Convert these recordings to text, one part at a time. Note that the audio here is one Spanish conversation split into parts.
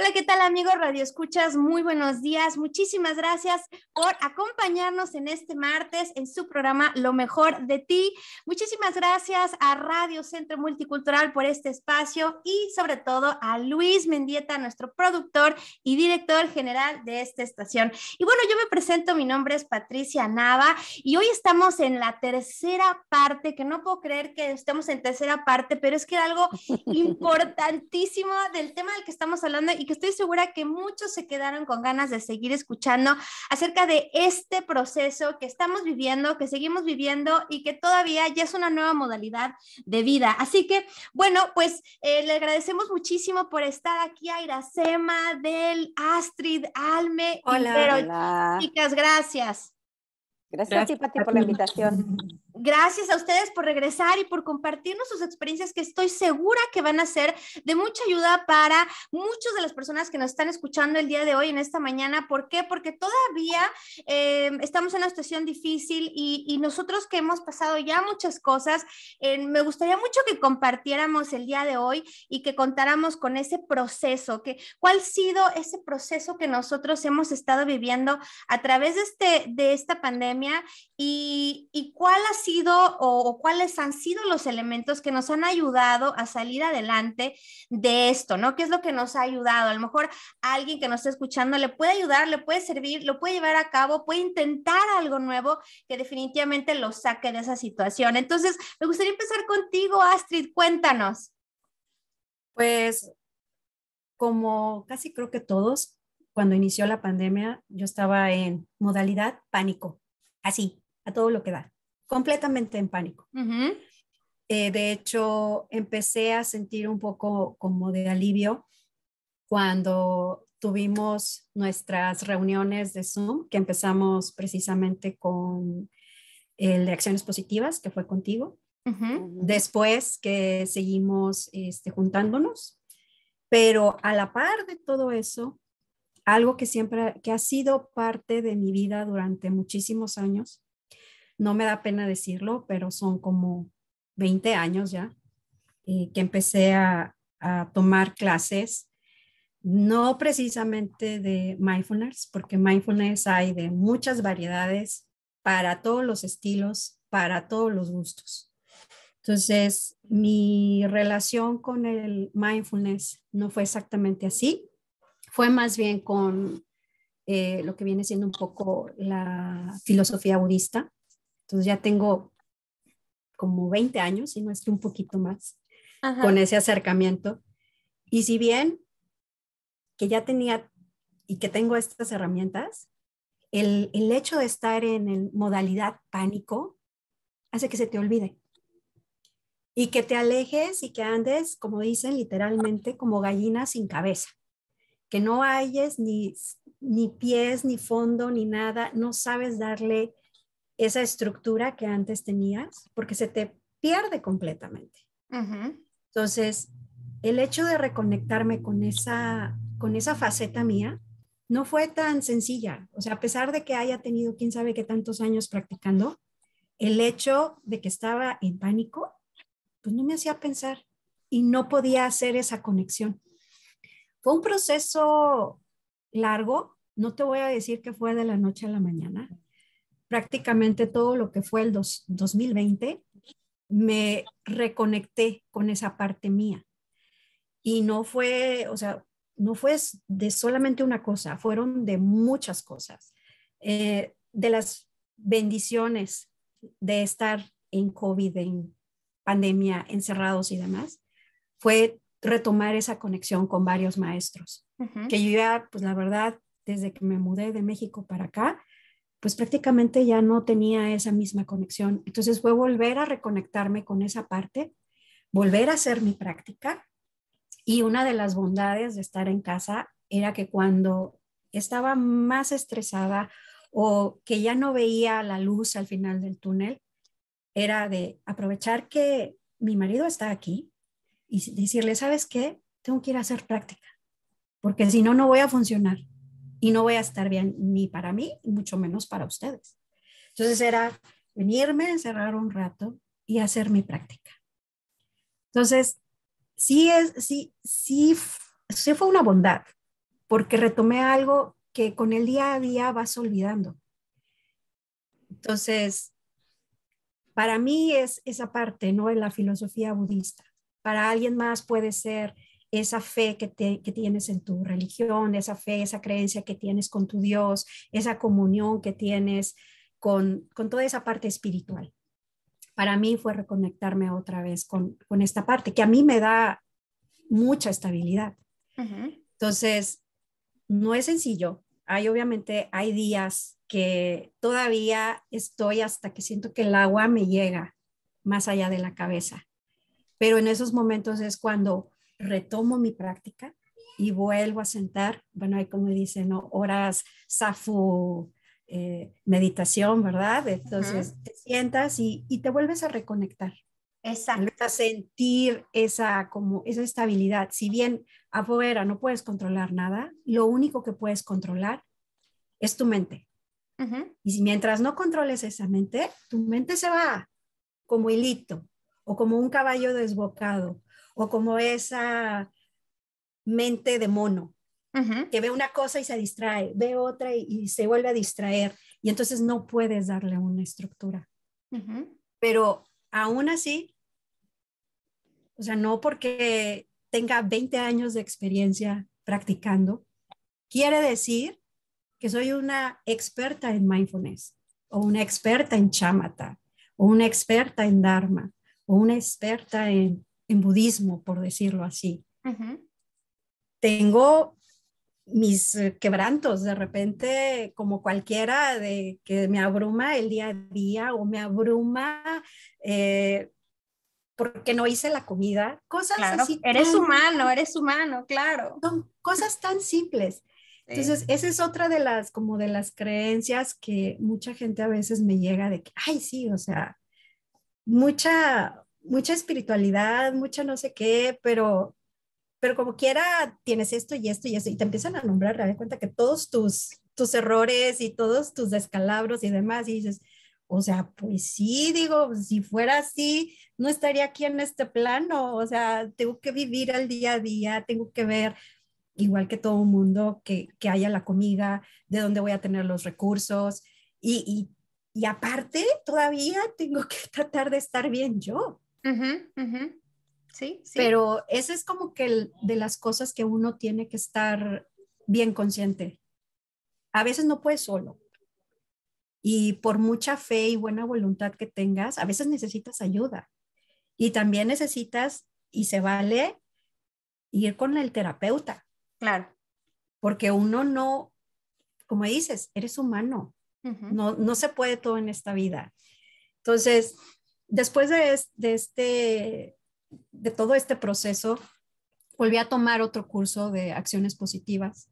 Hola, ¿qué tal amigos Radio Escuchas? Muy buenos días. Muchísimas gracias por acompañarnos en este martes en su programa Lo mejor de ti. Muchísimas gracias a Radio Centro Multicultural por este espacio y sobre todo a Luis Mendieta, nuestro productor y director general de esta estación. Y bueno, yo me presento, mi nombre es Patricia Nava y hoy estamos en la tercera parte, que no puedo creer que estemos en tercera parte, pero es que era algo importantísimo del tema del que estamos hablando y que estoy segura que muchos se quedaron con ganas de seguir escuchando acerca de este proceso que estamos viviendo, que seguimos viviendo y que todavía ya es una nueva modalidad de vida. Así que, bueno, pues eh, le agradecemos muchísimo por estar aquí a Iracema, Del, Astrid, Alme. Hola, Chicas, gracias. Gracias, Pati, por la invitación. Gracias a ustedes por regresar y por compartirnos sus experiencias que estoy segura que van a ser de mucha ayuda para muchas de las personas que nos están escuchando el día de hoy en esta mañana. ¿Por qué? Porque todavía eh, estamos en una situación difícil y, nosotros que hemos pasado ya muchas cosas, eh, me gustaría mucho que compartiéramos el día de hoy y que contáramos con ese proceso, que cuál ha sido ese proceso que nosotros hemos estado viviendo a través de, este, de esta pandemia y, y cuál ha sido sido o, cuáles han sido los elementos que nos han ayudado a salir adelante de esto, ¿no? ¿Qué es lo que nos ha ayudado? A lo mejor alguien que nos está escuchando le puede ayudar, le puede servir, lo puede llevar a cabo, puede intentar algo nuevo que definitivamente lo saque de esa situación. Entonces, me gustaría empezar contigo, Astrid, cuéntanos. Pues como casi creo que todos, cuando inició la pandemia, yo estaba en modalidad pánico, así, a todo lo que da completamente en pánico. Eh, de hecho, empecé a sentir un poco como de alivio cuando tuvimos nuestras reuniones de Zoom, que empezamos precisamente con el eh, de acciones positivas, que fue contigo. Después que seguimos este, juntándonos, pero a la par de todo eso, algo que siempre, que ha sido parte de mi vida durante muchísimos años, no me da pena decirlo, pero son como 20 años ya eh, que empecé a, tomar clases, no precisamente de mindfulness, porque mindfulness hay de muchas variedades para todos los estilos, para todos los gustos. Entonces, mi relación con el mindfulness no fue exactamente así, fue más bien con eh, lo que viene siendo un poco la filosofía budista, entonces ya tengo como 20 años, si no es un poquito más, con ese acercamiento. Y si bien que ya tenía y que tengo estas herramientas, el, hecho de estar en modalidad pánico hace que se te olvide y que te alejes y que andes, como dicen literalmente, como gallina sin cabeza, que no halles ni pies, ni fondo, ni nada, no sabes darle esa estructura que antes tenías porque se te pierde completamente. Entonces, el hecho de reconectarme con esa, con esa faceta mía no fue tan sencilla. O sea, a pesar de que haya tenido quién sabe qué tantos años practicando, el hecho de que estaba en pánico, pues no me hacía pensar y no podía hacer esa conexión. Fue un proceso largo, no te voy a decir que fue de la noche a la mañana, prácticamente todo lo que fue el 2020, me reconecté con esa parte mía. Y no fue, o sea, no fue de solamente una cosa, fueron de muchas cosas. Eh, de las bendiciones de estar en COVID, en pandemia, encerrados y demás, fue retomar esa conexión con varios maestros, que yo ya, pues la verdad, desde que me mudé de México para acá, pues prácticamente ya no tenía esa misma conexión. Entonces fue volver a reconectarme con esa parte, volver a hacer mi práctica. Y una de las bondades de estar en casa era que cuando estaba más estresada o que ya no veía la luz al final del túnel, era de aprovechar que mi marido está aquí y decirle, ¿sabes qué? Tengo que ir a hacer práctica, porque si no, no voy a funcionar y no voy a estar bien ni para mí, mucho menos para ustedes. Entonces era venirme, encerrar un rato y hacer mi práctica. Entonces, sí, es, sí, sí, fue una bondad, porque retomé algo que con el día a día vas olvidando. Entonces, para mí es esa parte, ¿no? En la filosofía budista. Para alguien más puede ser esa fe que, tienes en tu religión, esa fe, esa creencia que tienes con tu Dios, esa comunión que tienes con, toda esa parte espiritual. Para mí fue reconectarme otra vez con, esta parte que a mí me da mucha estabilidad. Entonces, no es sencillo. Hay obviamente, hay días que todavía estoy hasta que siento que el agua me llega más allá de la cabeza. Pero en esos momentos es cuando retomo mi práctica y vuelvo a sentar, bueno, hay como dicen, ¿no? horas safu, eh, meditación, ¿verdad? Entonces te sientas y, te vuelves a reconectar. Exacto. A sentir esa, como, esa estabilidad. Si bien afuera no puedes controlar nada, lo único que puedes controlar es tu mente. Y mientras no controles esa mente, tu mente se va como hilito o como un caballo desbocado o como esa mente de mono, que ve una cosa y se distrae, ve otra y, se vuelve a distraer, y entonces no puedes darle una estructura. Pero aún así, o sea, no porque tenga 20 años de experiencia practicando, quiere decir que soy una experta en mindfulness, o una experta en chamata, o una experta en dharma, o una experta en en budismo, por decirlo así. Tengo mis eh, quebrantos de repente, como cualquiera, de que me abruma el día a día o me abruma eh, porque no hice la comida. Cosas claro, así. Eres humano, eres humano, claro. Son cosas tan simples. Entonces, esa es otra de las, como de las creencias que mucha gente a veces me llega de que, ay, sí, o sea, mucha, mucha espiritualidad, mucha no sé qué, pero, pero como quiera tienes esto y esto y esto, y te empiezan a nombrar, te das cuenta que todos tus, tus errores y todos tus descalabros y demás, y dices, o sea, pues sí, digo, si fuera así, no estaría aquí en este plano, o sea, tengo que vivir al día a día, tengo que ver, igual que todo mundo, que, que haya la comida, de dónde voy a tener los recursos, y, y aparte todavía tengo que tratar de estar bien yo. Sí, Pero eso es como que de las cosas que uno tiene que estar bien consciente. A veces no puedes solo. Y por mucha fe y buena voluntad que tengas, a veces necesitas ayuda. Y también necesitas, y se vale, ir con el terapeuta. Claro. Porque uno no, como dices, eres humano. no, no se puede todo en esta vida. Entonces, después de, este, de todo este proceso, volví a tomar otro curso de acciones positivas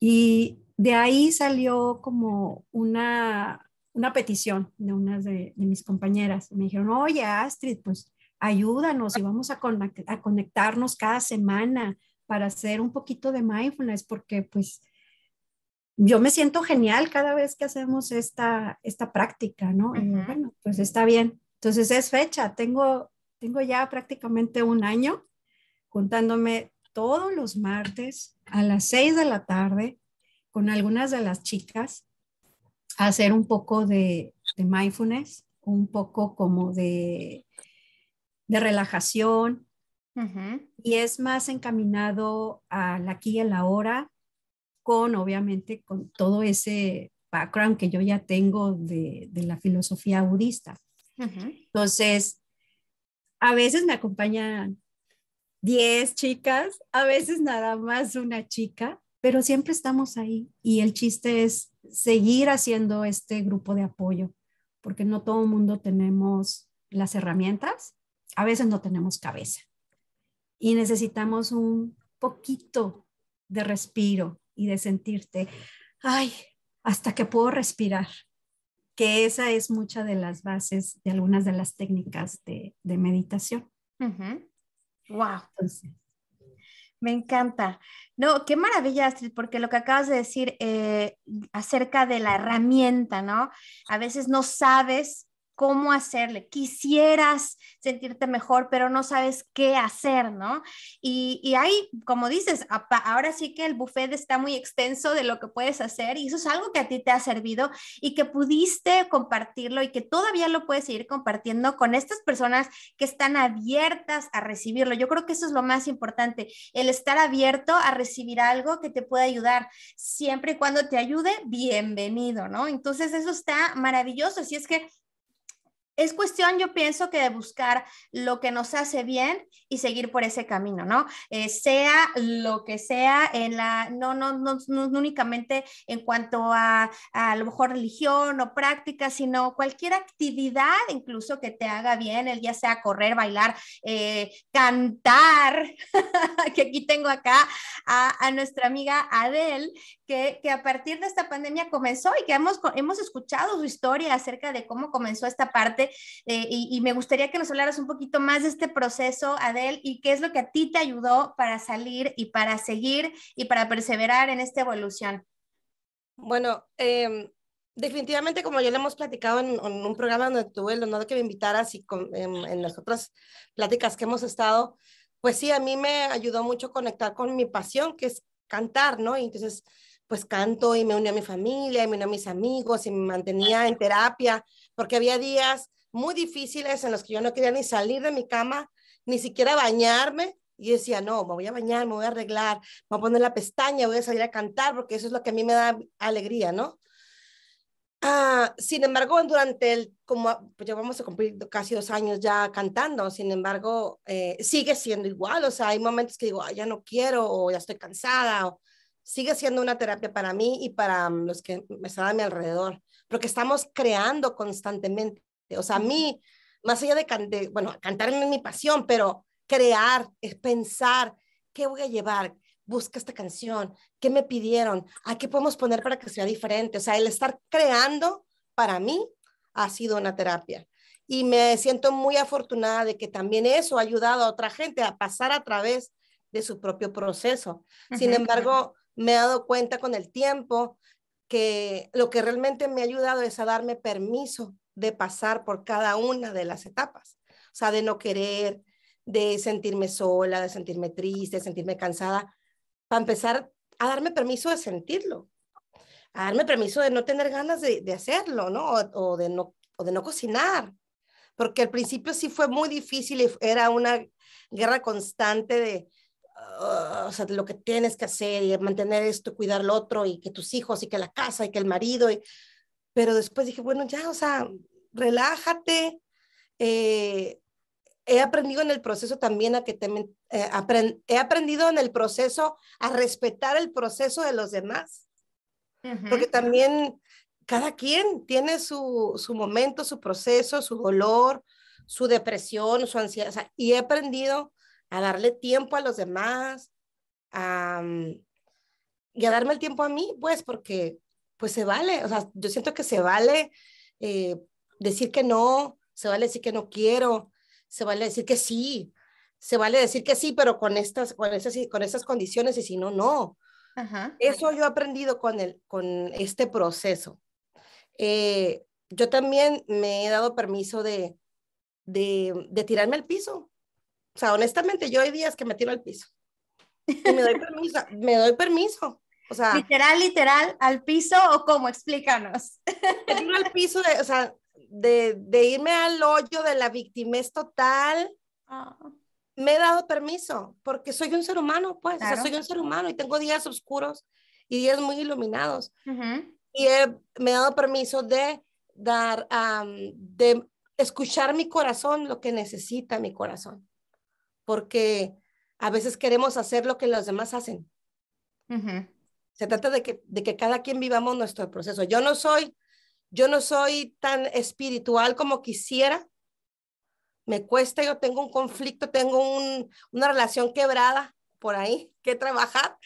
y de ahí salió como una, una petición de unas de, mis compañeras. Me dijeron, oye Astrid, pues ayúdanos y vamos a, a conectarnos cada semana para hacer un poquito de mindfulness porque pues yo me siento genial cada vez que hacemos esta, esta práctica, ¿no? bueno, pues está bien. Entonces es fecha, tengo, tengo ya prácticamente un año juntándome todos los martes a las seis de la tarde con algunas de las chicas a hacer un poco de, mindfulness, un poco como de, de relajación. Y es más encaminado al aquí y a la hora, con obviamente con todo ese background que yo ya tengo de, de la filosofía budista. Entonces, a veces me acompañan 10 chicas, a veces nada más una chica, pero siempre estamos ahí y el chiste es seguir haciendo este grupo de apoyo, porque no todo el mundo tenemos las herramientas, a veces no tenemos cabeza y necesitamos un poquito de respiro y de sentirte, ay, hasta que puedo respirar, que esa es mucha de las bases de algunas de las técnicas de, meditación. Wow. me encanta. No, qué maravilla, Astrid, porque lo que acabas de decir eh, acerca de la herramienta, ¿no? A veces no sabes cómo hacerle. Quisieras sentirte mejor, pero no sabes qué hacer, ¿no? Y, y ahí, como dices, ahora sí que el buffet está muy extenso de lo que puedes hacer y eso es algo que a ti te ha servido y que pudiste compartirlo y que todavía lo puedes seguir compartiendo con estas personas que están abiertas a recibirlo. Yo creo que eso es lo más importante, el estar abierto a recibir algo que te pueda ayudar. Siempre y cuando te ayude, bienvenido, ¿no? Entonces eso está maravilloso. Así es que es cuestión, yo pienso que de buscar lo que nos hace bien y seguir por ese camino, ¿no? Eh, sea lo que sea, en la, no, no, no, no únicamente en cuanto a, a, lo mejor religión o práctica, sino cualquier actividad incluso que te haga bien, el ya sea correr, bailar, eh, cantar, que aquí tengo acá a, nuestra amiga Adel, que, a partir de esta pandemia comenzó y que hemos, hemos escuchado su historia acerca de cómo comenzó esta parte eh, y, me gustaría que nos hablaras un poquito más de este proceso, Adel, y qué es lo que a ti te ayudó para salir y para seguir y para perseverar en esta evolución. Bueno, em, definitivamente como ya lo hemos platicado en, un programa donde tuve el honor de que me invitaras y en, em, en las otras pláticas que hemos estado, pues sí, a mí me ayudó mucho conectar con mi pasión, que es cantar, ¿no? Y entonces, pues canto y me uní a mi familia, y me uní a mis amigos y me mantenía en terapia, porque había días muy difíciles en los que yo no quería ni salir de mi cama, ni siquiera bañarme. Y decía, no, me voy a bañar, me voy a arreglar, me voy a poner la pestaña, voy a salir a cantar, porque eso es lo que a mí me da alegría, ¿no? Ah, sin embargo, durante el, como pues, ya vamos a cumplir casi dos años ya cantando, sin embargo, eh, sigue siendo igual, o sea, hay momentos que digo, ya no quiero, o ya estoy cansada, o sigue siendo una terapia para mí y para mm, los que me están a mi alrededor, porque estamos creando constantemente o sea, a mí, más allá de, bueno, cantar es mi pasión, pero crear es pensar qué voy a llevar, busca esta canción, qué me pidieron, a qué podemos poner para que sea diferente. O sea, el estar creando para mí ha sido una terapia. Y me siento muy afortunada de que también eso ha ayudado a otra gente a pasar a través de su propio proceso. Sin embargo, me he dado cuenta con el tiempo que lo que realmente me ha ayudado es a darme permiso de pasar por cada una de las etapas. O sea, de no querer, de sentirme sola, de sentirme triste, sentirme cansada, para empezar a darme permiso de sentirlo, a darme permiso de no tener ganas de, hacerlo, ¿no? O, de ¿no? o de no cocinar, porque al principio sí fue muy difícil y era una guerra constante de, ah, o sea, lo que tienes que hacer y mantener esto, cuidar lo otro y que tus hijos y que la casa y que el marido y, pero después dije, bueno, ya, o sea, relájate. Eh, he aprendido en el proceso también a que te, eh, he aprendido en el proceso a respetar el proceso de los demás. Porque también cada quien tiene su, momento, su proceso, su dolor, su depresión, su ansiedad. y he aprendido a darle tiempo a los demás a, y a darme el tiempo a mí, pues porque pues se vale, o sea, yo siento que se vale eh, decir que no, se vale decir que no quiero, se vale decir que sí, se vale decir que sí, pero con estas, con esas, con esas condiciones y si no, no. Eso yo he aprendido con, el, con este proceso. Eh, yo también me he dado permiso de, de, de, tirarme al piso. O sea, honestamente, yo hay días que me tiro al piso. Y me doy permiso, me doy permiso literal, literal, al piso o cómo, explícanos. Pues, al piso, de, o sea, de, de, irme al hoyo de la victimez total. Ah. Me he dado permiso, porque soy un ser humano, pues, soy un ser humano y tengo días oscuros y días muy iluminados. Y me he dado permiso de dar, de escuchar mi corazón, lo que necesita mi corazón, porque a veces queremos hacer lo que los demás hacen. Uh se trata de que, de que cada quien vivamos nuestro proceso. Yo no soy, yo no soy tan espiritual como quisiera. Me cuesta, yo tengo un conflicto, tengo una relación quebrada por ahí que trabajar,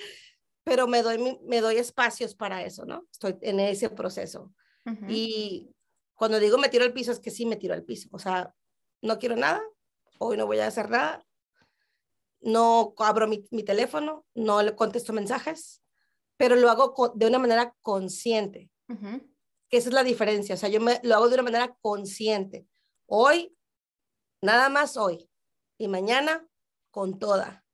pero me doy, me doy espacios para eso, ¿no? Estoy en ese proceso. Y cuando digo me tiro al piso, es que sí me tiro al piso. O sea, no quiero nada, hoy no voy a hacer nada, no abro mi, mi teléfono, no le contesto mensajes, pero lo hago de una manera consciente. Que esa es la diferencia. O sea, yo me, lo hago de una manera consciente. Hoy, nada más hoy. Y mañana, con toda.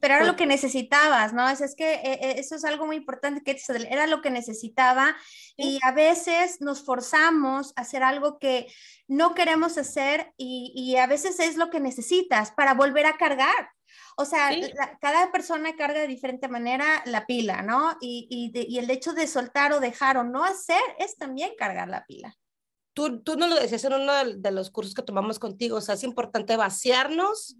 Pero era lo que necesitabas, ¿no? Es, que eh, eh, eso es algo muy importante, que era lo que necesitaba y a veces nos forzamos a hacer algo que no queremos hacer y, y a veces es lo que necesitas para volver a cargar, o sea, cada persona carga de diferente manera la pila, ¿no? Y, el hecho de soltar o dejar o no hacer es también cargar la pila. Tú, tú nos lo decías en uno de los cursos que tomamos contigo, o sea, es importante vaciarnos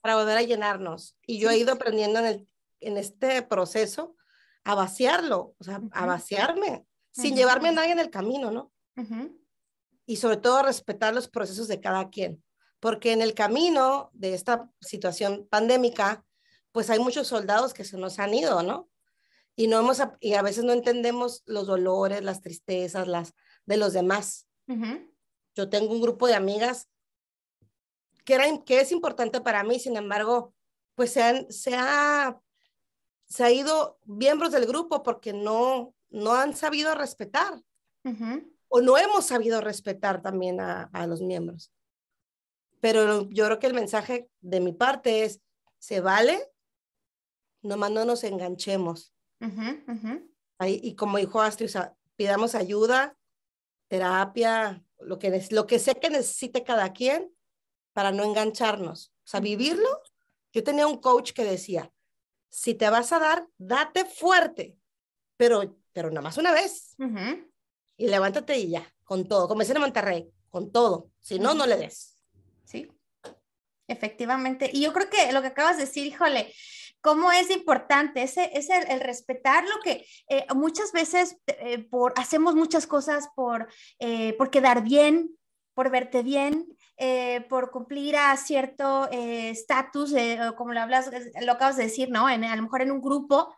para volver a llenarnos. Y yo he ido aprendiendo en, el, en este proceso a vaciarlo, o sea, a vaciarme, sin llevarme a nadie en el camino, ¿no? Y sobre todo respetar los procesos de cada quien porque en el camino de esta situación pandémica, pues hay muchos soldados que se nos han ido, ¿no? Y, no hemos, y a veces no entendemos los dolores, las tristezas, las de los demás. Yo tengo un grupo de amigas que, que es importante para mí, sin embargo, pues se han, se ha, se ha ido miembros del grupo porque no, no han sabido respetar. O no hemos sabido respetar también a los miembros. Pero yo creo que el mensaje de mi parte es, se vale, nomás no nos enganchemos. y como dijo Astrid, pidamos ayuda, terapia, lo que, lo que sé que necesite cada quien para no engancharnos. O sea, vivirlo. Yo tenía un coach que decía, si te vas a dar, date fuerte, pero, pero nada más una vez. Y levántate y ya, con todo, como dice en Monterrey, con todo. Si no, no le des. ¿sí? Efectivamente. Y yo creo que lo que acabas de decir, híjole, cómo es importante, ese es el, respetar lo que eh, muchas veces eh, por, hacemos muchas cosas por, eh, por quedar bien, por verte bien, por cumplir a cierto estatus, como lo hablas, lo acabas de decir, ¿no? a lo mejor en un grupo.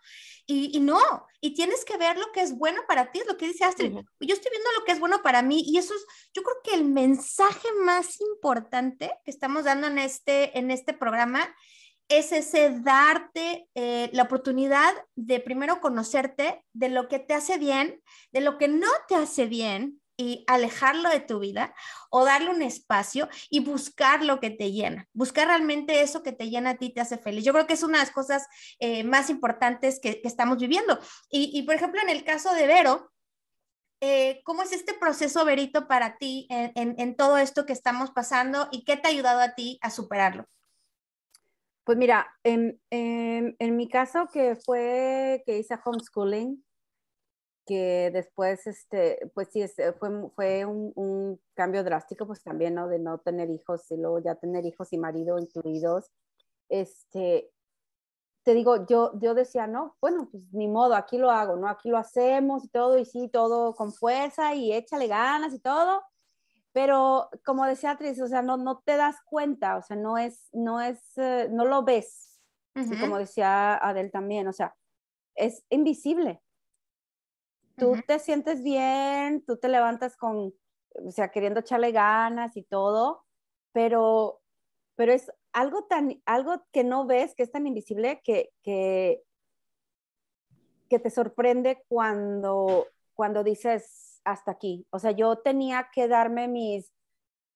Y, no, y tienes que ver lo que es bueno para ti, es lo que dice Astrid. Yo estoy viendo lo que es bueno para mí y eso es, yo creo que el mensaje más importante que estamos dando en este, en este programa es ese darte eh, la oportunidad de primero conocerte, de lo que te hace bien, de lo que no te hace bien, y alejarlo de tu vida o darle un espacio y buscar lo que te llena, buscar realmente eso que te llena a ti, te hace feliz. Yo creo que es una de las cosas eh, más importantes que, estamos viviendo. Y, por ejemplo, en el caso de Vero, eh, ¿cómo es este proceso, Verito, para ti en, todo esto que estamos pasando y qué te ha ayudado a ti a superarlo? Pues mira, en, en, en, mi caso que fue que hice homeschooling, que después, este, pues sí, eh, fue, fue un, cambio drástico, pues también, ¿no? De no tener hijos y luego ya tener hijos y marido incluidos. Este, te digo, yo, yo decía, no, bueno, pues ni modo, aquí lo hago, ¿no? Aquí lo hacemos y todo, y sí, todo con fuerza y échale ganas y todo. Pero como decía Tris, o sea, no, no te das cuenta, o sea, no es, no es, eh, no lo ves. como decía Adel también, o sea, es invisible tú te sientes bien, tú te levantas con, o sea, queriendo echarle ganas y todo, pero, pero es algo tan, algo que no ves, que es tan invisible, que, que, te sorprende cuando, cuando dices hasta aquí. O sea, yo tenía que darme mis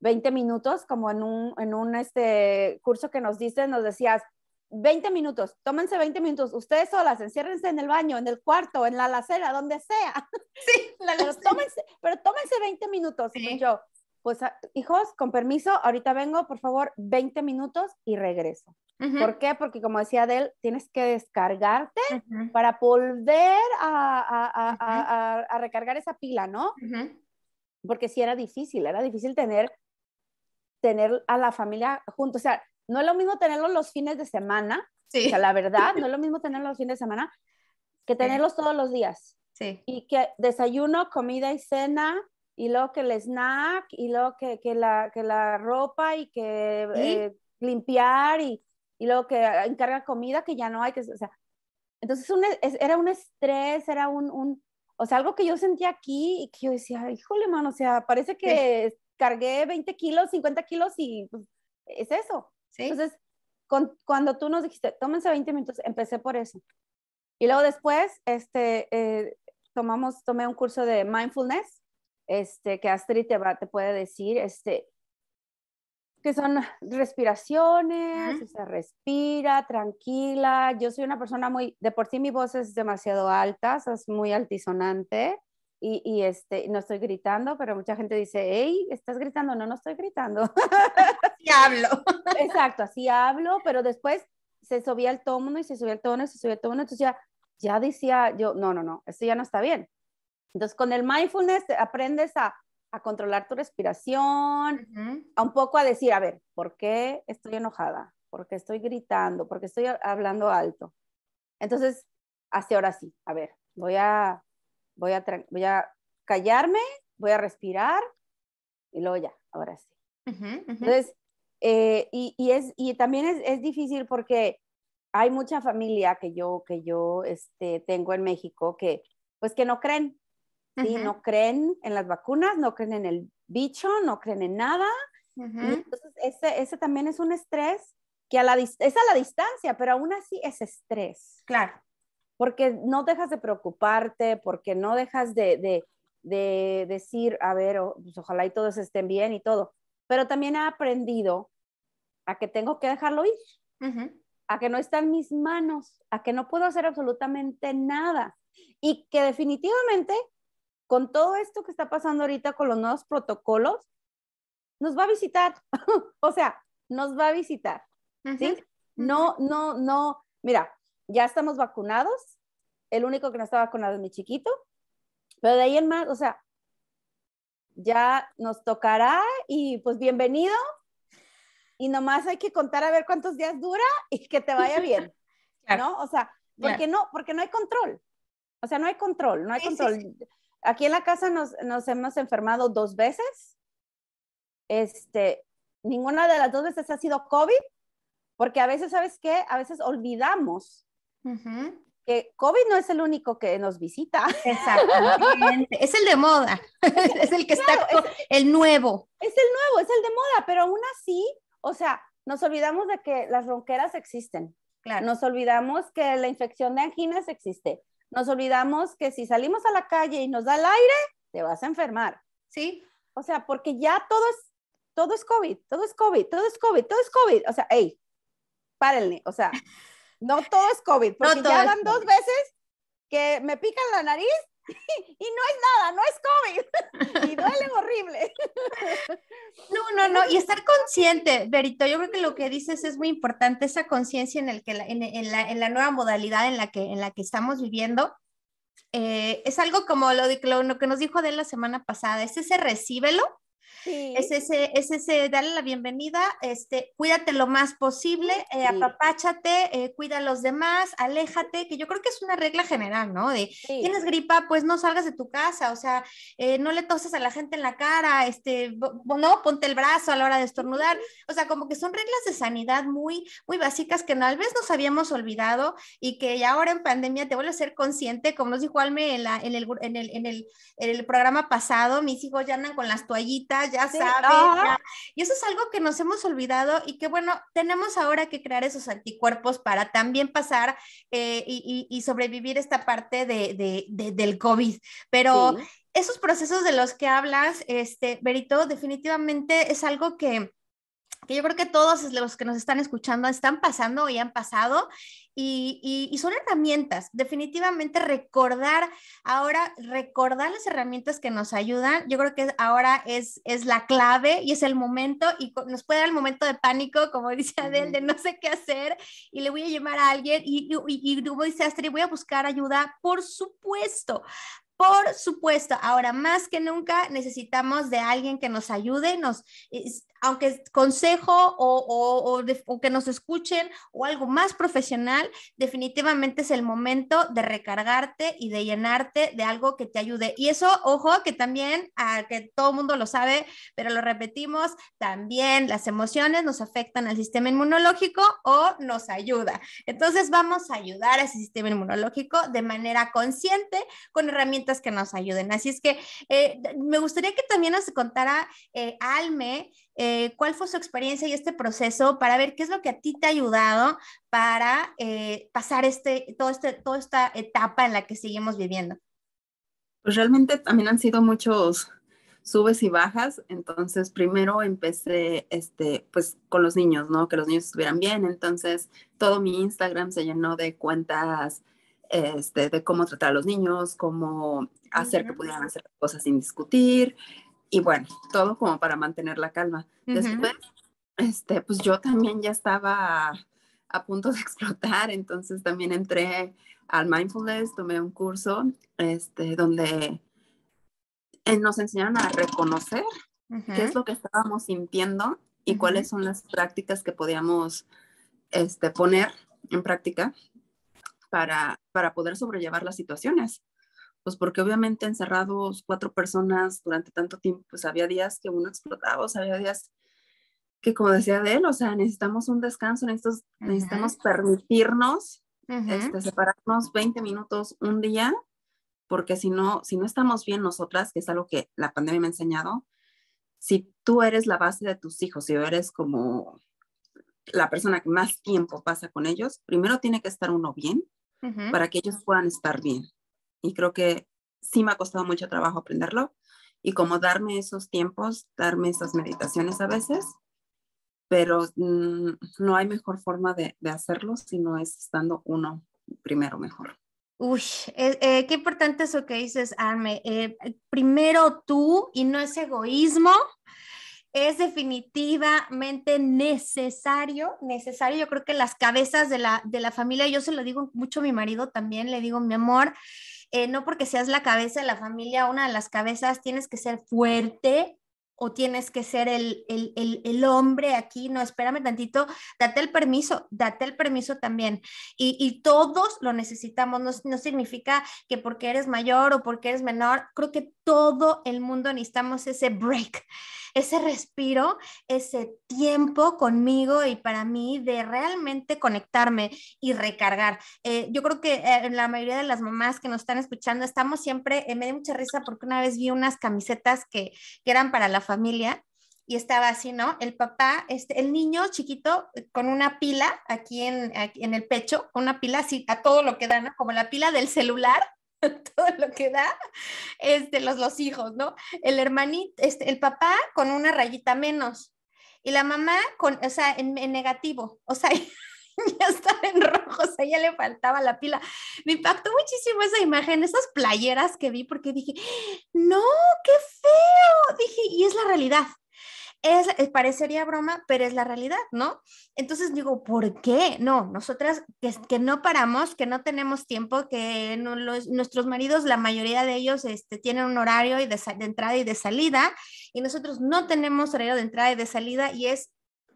20 minutos, como en un, en un este, curso que nos dices, nos decías, 20 minutos, tómense 20 minutos, ustedes solas, enciérrense en el baño, en el cuarto, en la lacera, donde sea. Sí, pero, tómense, pero tómense 20 minutos. Sí. Y yo, pues ah, hijos, con permiso, ahorita vengo, por favor, 20 minutos y regreso. ¿Por qué? Porque como decía Adel, tienes que descargarte para volver a, recargar esa pila, ¿no? Porque sí era difícil, era difícil tener, tener a la familia junto, O sea, no es lo mismo tenerlos los fines de semana, sí. o sea, la verdad, no es lo mismo tenerlos los fines de semana que tenerlos todos los días. Sí. Y que desayuno, comida y cena, y luego que el snack, y luego que, que la, que la ropa, y que eh, limpiar, y, y, luego que encarga comida que ya no hay, que, o sea, entonces era un estrés, era un, o sea, algo que yo sentía aquí y que yo decía, híjole, mano, o sea, parece que cargué 20 kilos, 50 kilos y pues, es eso. Entonces, cuando tú nos dijiste, tómense 20 minutos, empecé por eso. Y luego después, este, eh, tomamos, tomé un curso de mindfulness, este, que Astrid te, va, te puede decir, este, que son respiraciones, se respira, tranquila. Yo soy una persona muy, de por sí mi voz es demasiado alta, es muy altisonante. Y, este, no estoy gritando, pero mucha gente dice, hey, estás gritando, no, no estoy gritando. Así hablo. Exacto, así hablo, pero después se subía el tono y se subía el tono y se subía el tono, entonces ya, decía yo, no, no, no, esto ya no está bien. Entonces con el mindfulness aprendes a, controlar tu respiración, a un poco a decir, a ver, ¿por qué estoy enojada? ¿Por qué estoy gritando? ¿Por qué estoy hablando alto? Entonces, hace ahora sí, a ver, voy a voy a, callarme, voy a respirar y luego ya, ahora sí. Entonces, eh, y, es, y también es, es, difícil porque hay mucha familia que yo, que yo este, tengo en México que, pues que no creen, no creen en las vacunas, no creen en el bicho, no creen en nada. entonces, ese, también es un estrés que a la, es a la distancia, pero aún así es estrés. Claro porque no dejas de preocuparte, porque no dejas de, decir, a ver, pues, ojalá y todos estén bien y todo. Pero también ha aprendido a que tengo que dejarlo ir, a que no está en mis manos, a que no puedo hacer absolutamente nada. Y que definitivamente, con todo esto que está pasando ahorita con los nuevos protocolos, nos va a visitar. o sea, nos va a visitar. No, no, no. Mira, ya estamos vacunados. El único que no está vacunado es mi chiquito. Pero de ahí en más, o sea, ya nos tocará y pues bienvenido. Y nomás hay que contar a ver cuántos días dura y que te vaya bien. ¿No? O sea, porque no, porque no hay control. O sea, no hay control, no hay control. Aquí en la casa nos, hemos enfermado dos veces. Este, ninguna de las dos veces ha sido COVID, porque a veces, ¿sabes qué? A veces olvidamos que COVID no es el único que nos visita. Exactamente. es el de moda. es el que está, el nuevo. Es el nuevo, es el de moda, pero aún así, o sea, nos olvidamos de que las ronqueras existen. Claro. Nos olvidamos que la infección de anginas existe. Nos olvidamos que si salimos a la calle y nos da el aire, te vas a enfermar. Sí. O sea, porque ya todo es, todo es COVID, todo es COVID, todo es COVID, todo es COVID. O sea, hey, párenle. O sea, No todo es COVID, porque ya van dos veces que me pican la nariz y no es nada, no es COVID y duele horrible. No, no, no, y estar consciente, Berito, yo creo que lo que dices es muy importante, esa conciencia en, el que en, la, nueva modalidad en la que, en la que estamos viviendo. Eh, es algo como lo, que nos dijo de la semana pasada, es ese recíbelo es, ese, es ese, dale la bienvenida, este, cuídate lo más posible, eh, apapáchate, eh, cuida a los demás, aléjate, que yo creo que es una regla general, ¿no? De tienes gripa, pues no salgas de tu casa, o sea, eh, no le toses a la gente en la cara, este, no, ponte el brazo a la hora de estornudar, o sea, como que son reglas de sanidad muy, muy básicas que tal vez nos habíamos olvidado y que ya ahora en pandemia te vuelve a ser consciente, como nos dijo Alme en, el, el programa pasado, mis hijos ya con las toallitas, ya Ya. Y eso es algo que nos hemos olvidado y que bueno, tenemos ahora que crear esos anticuerpos para también pasar eh, y, sobrevivir esta parte de, de, del COVID. Pero esos procesos de los que hablas, este, Berito, definitivamente es algo que que yo creo que todos los que nos están escuchando están pasando y han pasado y, son herramientas, definitivamente recordar, ahora recordar las herramientas que nos ayudan, yo creo que ahora es, es la clave y es el momento y nos puede dar el momento de pánico, como dice Adel, de no sé qué hacer y le voy a llamar a alguien y, y, y dice Astrid, voy a buscar ayuda, por supuesto, por supuesto, ahora más que nunca necesitamos de alguien que nos ayude, nos, aunque consejo o, que nos escuchen o algo más profesional, definitivamente es el momento de recargarte y de llenarte de algo que te ayude. Y eso, ojo, que también, ah, que todo el mundo lo sabe, pero lo repetimos, también las emociones nos afectan al sistema inmunológico o nos ayuda. Entonces vamos a ayudar a ese sistema inmunológico de manera consciente con herramientas que nos ayuden. Así es que eh, me gustaría que también nos contara eh, Alme eh, cuál fue su experiencia y este proceso para ver qué es lo que a ti te ha ayudado para pasar este, todo este, toda esta etapa en la que seguimos viviendo. Pues realmente también han sido muchos subes y bajas, entonces primero empecé este pues con los niños, ¿no? Que los niños estuvieran bien, entonces todo mi Instagram se llenó de cuentas este, de cómo tratar a los niños, cómo hacer que pudieran hacer cosas sin discutir y bueno, todo como para mantener la calma. Después, este, pues yo también ya estaba a punto de explotar, entonces también entré al mindfulness, tomé un curso este, donde eh, nos enseñaron a reconocer qué es lo que estábamos sintiendo y cuáles son las prácticas que podíamos este, poner en práctica para, para poder sobrellevar las situaciones. Pues porque obviamente encerrados cuatro personas durante tanto tiempo, pues había días que uno explotaba, o sea, había días que como decía de él, o sea, necesitamos un descanso, necesitamos, permitirnos este, separarnos 20 minutos un día, porque si no, si no estamos bien nosotras, que es algo que la pandemia me ha enseñado, si tú eres la base de tus hijos, si eres como la persona que más tiempo pasa con ellos, primero tiene que estar uno bien para que ellos puedan estar bien. Y creo que sí me ha costado mucho trabajo aprenderlo y como darme esos tiempos, darme esas meditaciones a veces, pero mm, no hay mejor forma de, de hacerlo si no es estando uno primero mejor. Uy, eh, eh, qué importante eso que dices, Arme. Eh, primero tú y no es egoísmo es definitivamente necesario, necesario. Yo creo que las cabezas de la, de la familia, yo se lo digo mucho a mi marido también, le digo, mi amor, eh, no porque seas la cabeza de la familia, una de las cabezas, tienes que ser fuerte, o tienes que ser el, el, hombre aquí, no, espérame tantito, date el permiso, date el permiso también. Y, todos lo necesitamos, no, no, significa que porque eres mayor o porque eres menor, creo que todo el mundo necesitamos ese break, ese respiro, ese tiempo conmigo y para mí de realmente conectarme y recargar. Eh, yo creo que eh, la mayoría de las mamás que nos están escuchando estamos siempre, eh, me da mucha risa porque una vez vi unas camisetas que, eran para la familia y estaba así, ¿no? El papá, este, el niño chiquito con una pila aquí en, el pecho, una pila así a todo lo que dan, Como la pila del celular todo lo que da, los, los hijos, ¿no? El hermanito, este, el papá con una rayita menos y la mamá con, o sea, en, en negativo, o sea, ya estaba en rojo, o sea, ya le faltaba la pila. Me impactó muchísimo esa imagen, esas playeras que vi, porque dije, ¡Ah! no, qué feo. Dije, y es la realidad es, eh, parecería broma, pero es la realidad, ¿no? Entonces digo, ¿por qué? No, nosotras que, que no paramos, que no tenemos tiempo, que nuestros maridos, la mayoría de ellos este, tienen un horario de, entrada y de salida, y nosotros no tenemos horario de entrada y de salida, y es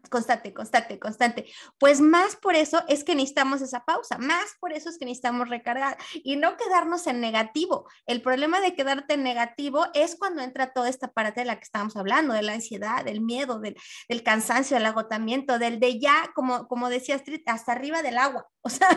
constante, constante, constante. Pues más por eso es que necesitamos esa pausa, más por eso es que necesitamos recargar y no quedarnos en negativo. El problema de quedarte en negativo es cuando entra toda esta parte de la que estábamos hablando, de la ansiedad, del miedo, del, cansancio, del agotamiento, del de ya, como, como decía hasta arriba del agua. O sea,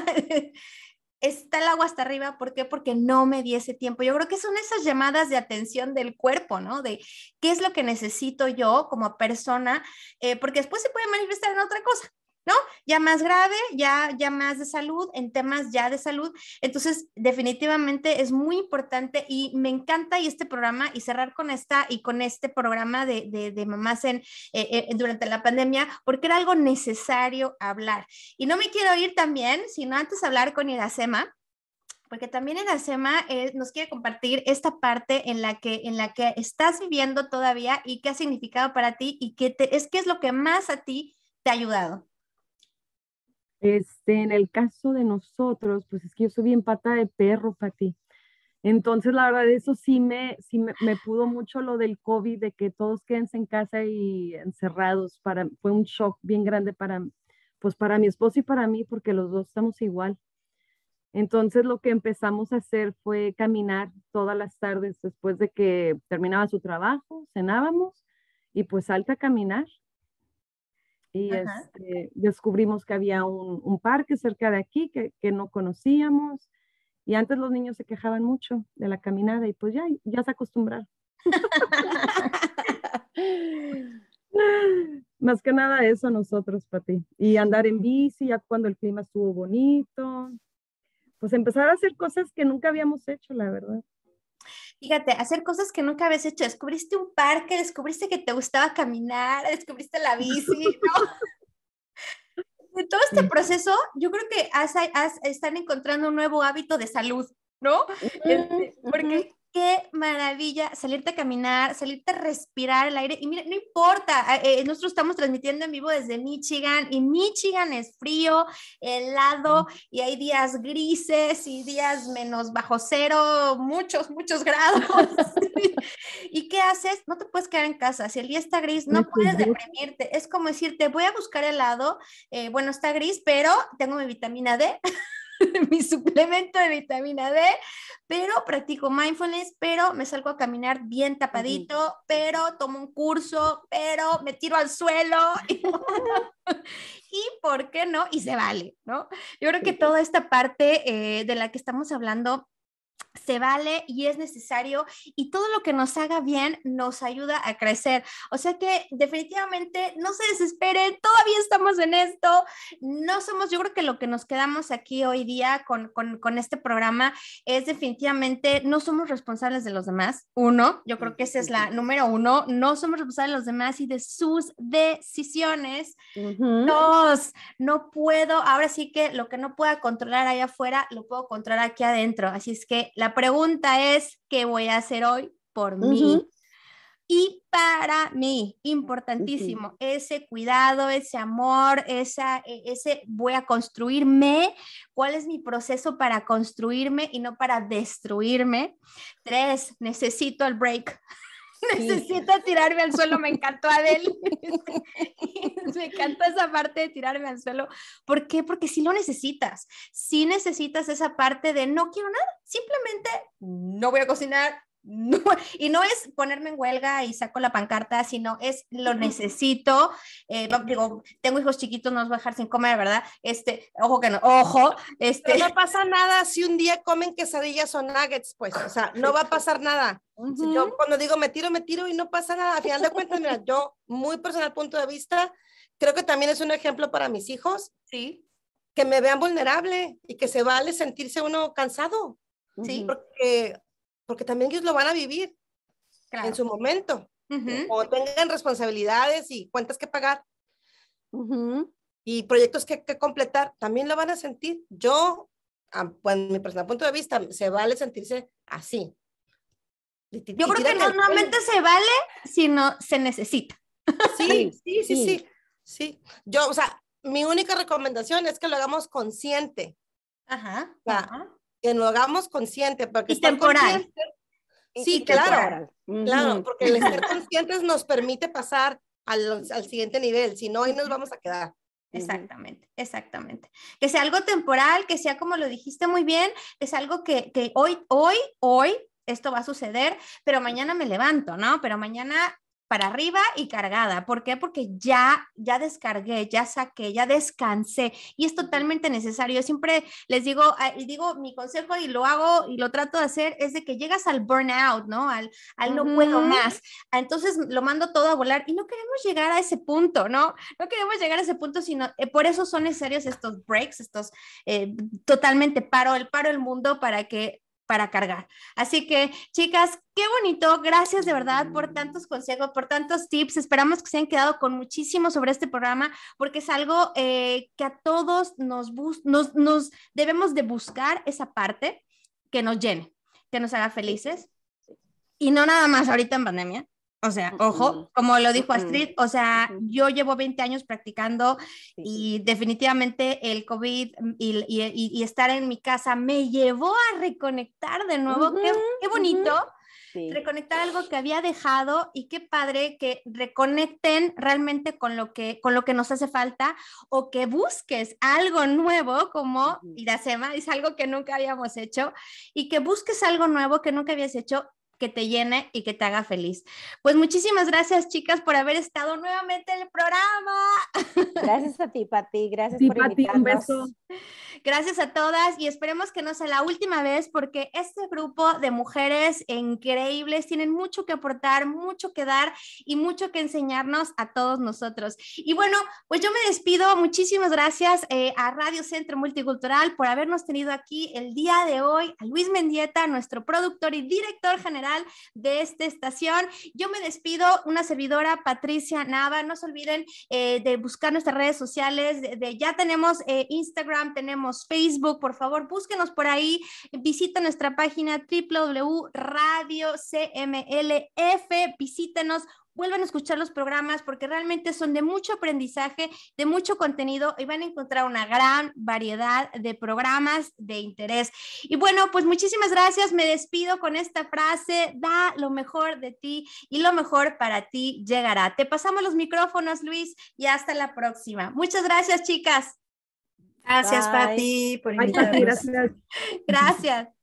está el agua hasta arriba, ¿por qué? Porque no me di ese tiempo. Yo creo que son esas llamadas de atención del cuerpo, ¿no? De qué es lo que necesito yo como persona, eh, porque después se puede manifestar en otra cosa, ¿no? Ya más grave, ya, ya más de salud, en temas ya de salud. Entonces, definitivamente es muy importante y me encanta y este programa y cerrar con esta y con este programa de, mamás en, eh, eh, durante la pandemia, porque era algo necesario hablar. Y no me quiero ir también, sino antes hablar con Iracema porque también en eh, nos quiere compartir esta parte en la, que, en la que estás viviendo todavía y qué ha significado para ti y qué te, es qué es lo que más a ti te ha ayudado. Este, en el caso de nosotros, pues es que yo soy bien pata de perro, Pati. Entonces, la verdad, eso sí me, sí me, pudo mucho lo del COVID, de que todos quédense en casa y encerrados. Para, fue un shock bien grande para, pues para mi esposo y para mí, porque los dos estamos igual. Entonces, lo que empezamos a hacer fue caminar todas las tardes después de que terminaba su trabajo, cenábamos y pues salta a caminar y este, descubrimos que había un, parque cerca de aquí que, no conocíamos y antes los niños se quejaban mucho de la caminada y pues ya, ya se acostumbraron. Más que nada eso nosotros, Pati. Y andar en bici, ya cuando el clima estuvo bonito. Pues empezar a hacer cosas que nunca habíamos hecho, la verdad. Fíjate, hacer cosas que nunca habías hecho. Descubriste un parque, descubriste que te gustaba caminar, descubriste la bici, ¿no? De todo este proceso, yo creo que has, están encontrando un nuevo hábito de salud, ¿no? Este, porque qué maravilla salirte a caminar, salirte a respirar el aire. Y mira, no importa, eh, nosotros estamos transmitiendo en vivo desde Michigan y Michigan es frío, helado y hay días grises y días menos bajo cero, muchos, muchos grados. ¿Y qué haces? No te puedes quedar en casa. Si el día está gris, no pues, puedes deprimirte. Es como decirte, voy a buscar helado. Eh, bueno, está gris, pero tengo mi vitamina D. mi suplemento de vitamina D, pero practico mindfulness, pero me salgo a caminar bien tapadito, pero tomo un curso, pero me tiro al suelo. Y, por qué no, y se vale, ¿no? Yo creo que toda esta parte eh, de la que estamos hablando se vale y es necesario y todo lo que nos haga bien nos ayuda a crecer. O sea que definitivamente no se desesperen, todavía estamos en esto, no somos, yo creo que lo que nos quedamos aquí hoy día con, con, con este programa es definitivamente no somos responsables de los demás, uno, yo creo que esa es la número uno, no somos responsables de los demás y de sus decisiones. Dos, no puedo, ahora sí que lo que no pueda controlar allá afuera, lo puedo controlar aquí adentro, así es que la pregunta es, ¿qué voy a hacer hoy por mí? Y para mí, importantísimo, ese cuidado, ese amor, esa, e, ese voy a construirme, cuál es mi proceso para construirme y no para destruirme. Tres, necesito el break. necesito tirarme al suelo, me encantó Adel. me encanta esa parte de tirarme al suelo. ¿Por qué? Porque si lo necesitas, si necesitas esa parte de no quiero nada, simplemente no voy a cocinar, y no es ponerme en huelga y saco la pancarta, sino es lo necesito. Eh, tengo hijos chiquitos, no los voy a dejar sin comer, ¿verdad? Este, ojo que no, ojo. Este. no pasa nada si un día comen quesadillas o nuggets, pues, o sea, no va a pasar nada. Yo cuando digo me tiro, me tiro y no pasa nada. Al final de cuentas, mira, yo, muy personal punto de vista, creo que también es un ejemplo para mis hijos. Sí. Que me vean vulnerable y que se vale sentirse uno cansado. Sí. Porque porque también ellos lo van a vivir en su momento, o tengan responsabilidades y cuentas que pagar. Y proyectos que, que completar, también lo van a sentir. Yo a, mi personal punto de vista, se vale sentirse así. Yo creo que normalmente solamente se vale, sino se necesita. Sí, sí, sí, sí, sí, Yo, o sea, mi única recomendación es que lo hagamos consciente. Ajá. ajá que nos hagamos consciente. Porque es temporal. Sí, claro, claro, porque el ser conscientes nos permite pasar al, siguiente nivel, si no, hoy nos vamos a quedar. Exactamente, exactamente. Que sea algo temporal, que sea como lo dijiste muy bien, es algo que, que hoy, hoy, hoy, esto va a suceder, pero mañana me levanto, ¿no? Pero mañana para arriba y cargada. ¿Por qué? Porque ya, ya descargué, ya saqué, ya descansé y es totalmente necesario. siempre les digo, ah, y digo mi consejo y lo hago y lo trato de hacer es de que llegas al burnout, ¿no? Al, al no puedo más. Ah, entonces lo mando todo a volar y no queremos llegar a ese punto, ¿no? No queremos llegar a ese punto, sino eh, por eso son necesarios estos breaks, estos eh, totalmente paro, el paro el mundo para que para cargar. Así que, chicas, qué bonito. Gracias de verdad por tantos consejos, por tantos tips. Esperamos que se hayan quedado con muchísimo sobre este programa, porque es algo eh, que a todos nos, nos, nos debemos de buscar esa parte que nos llene, que nos haga felices. Y no nada más ahorita en pandemia, o sea, ojo, como lo dijo Astrid, o sea, yo llevo 20 años practicando y definitivamente el COVID y, estar en mi casa me llevó a reconectar de nuevo. qué, bonito. reconectar algo que había dejado y qué padre que reconecten realmente con lo que con lo que nos hace falta o que busques algo nuevo como Sema es algo que nunca habíamos hecho y que busques algo nuevo que nunca habías hecho que te llene y que te haga feliz. Pues muchísimas gracias, chicas, por haber estado nuevamente en el programa. Gracias a ti, Pati. Gracias Pati, Un beso. Gracias a todas y esperemos que no sea la última vez porque este grupo de mujeres increíbles tienen mucho que aportar, mucho que dar y mucho que enseñarnos a todos nosotros. Y bueno, pues yo me despido. Muchísimas gracias eh, a Radio Centro Multicultural por habernos tenido aquí el día de hoy, a Luis Mendieta, nuestro productor y director general de esta estación. Yo me despido, una servidora, Patricia Nava. No se olviden eh, de buscar nuestras redes sociales. ya tenemos eh, Instagram, tenemos Facebook, por favor, búsquenos por ahí, visita nuestra página www.radiocmlf, visítenos, vuelvan a escuchar los programas porque realmente son de mucho aprendizaje, de mucho contenido y van a encontrar una gran variedad de programas de interés. Y bueno, pues muchísimas gracias. Me despido con esta frase, da lo mejor de ti y lo mejor para ti llegará. Te pasamos los micrófonos, Luis, y hasta la próxima. Muchas gracias, chicas. Gracias, Pati, por invitarnos. Gracias. Gracias.